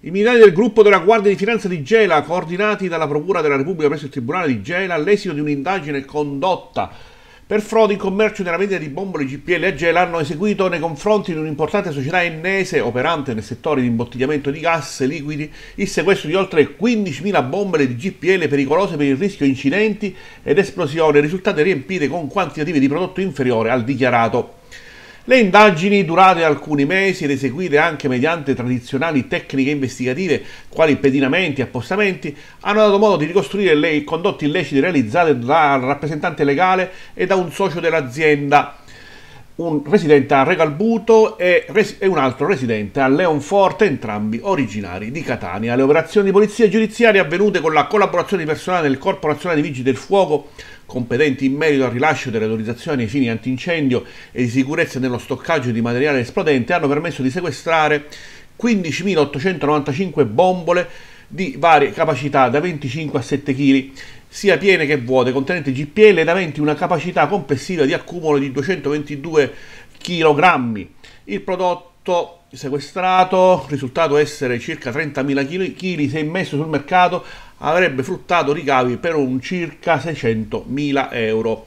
I militari del gruppo della Guardia di Finanza di Gela, coordinati dalla Procura della Repubblica presso il Tribunale di Gela, all'esito di un'indagine condotta per frodi in commercio nella vendita di bombole GPL a Gela, hanno eseguito nei confronti di un'importante società ennese operante nel settore di imbottigliamento di gas e liquidi il sequestro di oltre 15.000 bombole di GPL pericolose per il rischio incidenti ed esplosione, risultate riempite con quantitativi di prodotto inferiore al dichiarato. Le indagini, durate alcuni mesi ed eseguite anche mediante tradizionali tecniche investigative, quali pedinamenti e appostamenti, hanno dato modo di ricostruire le condotte illecite realizzate dal rappresentante legale e da un socio dell'azienda un residente a Regalbuto e, res e un altro residente a Leonforte, entrambi originari di Catania. Le operazioni di polizia giudiziaria avvenute con la collaborazione di personale del Corpo Nazionale dei Vigili del Fuoco competenti in merito al rilascio delle autorizzazioni ai fini antincendio e di sicurezza nello stoccaggio di materiale esplodente hanno permesso di sequestrare 15.895 bombole di varie capacità da 25 a 7 kg, sia piene che vuote, contenente GPL ed aventi una capacità complessiva di accumulo di 222 kg. Il prodotto sequestrato, risultato essere circa 30.000 kg, se immesso sul mercato avrebbe fruttato ricavi per un circa 600.000 euro.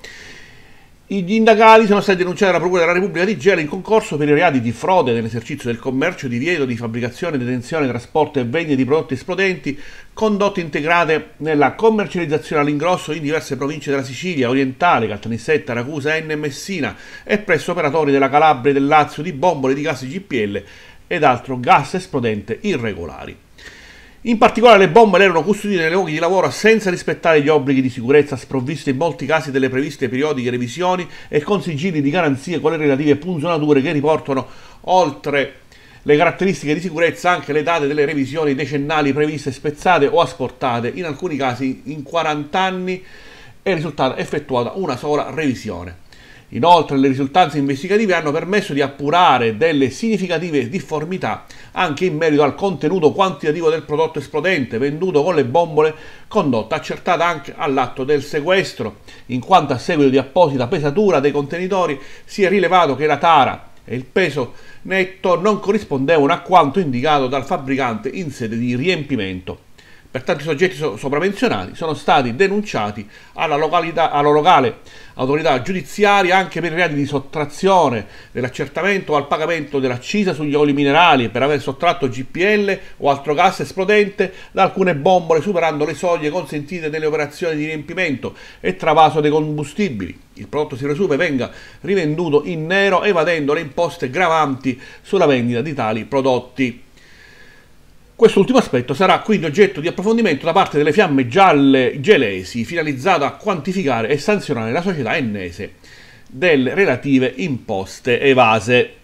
Gli indagali sono stati denunciati dalla Procura della Repubblica di Gela in concorso per i reati di frode nell'esercizio del commercio, divieto di fabbricazione, detenzione, trasporto e vendita di prodotti esplodenti, condotte integrate nella commercializzazione all'ingrosso in diverse province della Sicilia, Orientale, Caltanissetta, Ragusa, Enne e Messina e presso operatori della Calabria e del Lazio di bombole di gas GPL ed altro gas esplodente irregolari. In particolare le bombe erano custodite nei luoghi di lavoro senza rispettare gli obblighi di sicurezza sprovviste in molti casi delle previste periodiche revisioni e con sigilli di garanzia con le relative punzonature che riportano oltre le caratteristiche di sicurezza anche le date delle revisioni decennali previste spezzate o asportate, in alcuni casi in 40 anni è risultata effettuata una sola revisione. Inoltre le risultanze investigative hanno permesso di appurare delle significative difformità anche in merito al contenuto quantitativo del prodotto esplodente venduto con le bombole, condotta accertata anche all'atto del sequestro, in quanto a seguito di apposita pesatura dei contenitori si è rilevato che la tara e il peso netto non corrispondevano a quanto indicato dal fabbricante in sede di riempimento per tanti soggetti so- sopramenzionati sono stati denunciati alla, località, alla locale autorità giudiziaria anche per i reati di sottrazione dell'accertamento al pagamento dell'accisa sugli oli minerali per aver sottratto GPL o altro gas esplodente da alcune bombole superando le soglie consentite nelle operazioni di riempimento e travaso dei combustibili. Il prodotto si sirosupe venga rivenduto in nero evadendo le imposte gravanti sulla vendita di tali prodotti. Quest'ultimo aspetto sarà quindi oggetto di approfondimento da parte delle fiamme gialle gelesi, finalizzato a quantificare e sanzionare la società ennese delle relative imposte evase.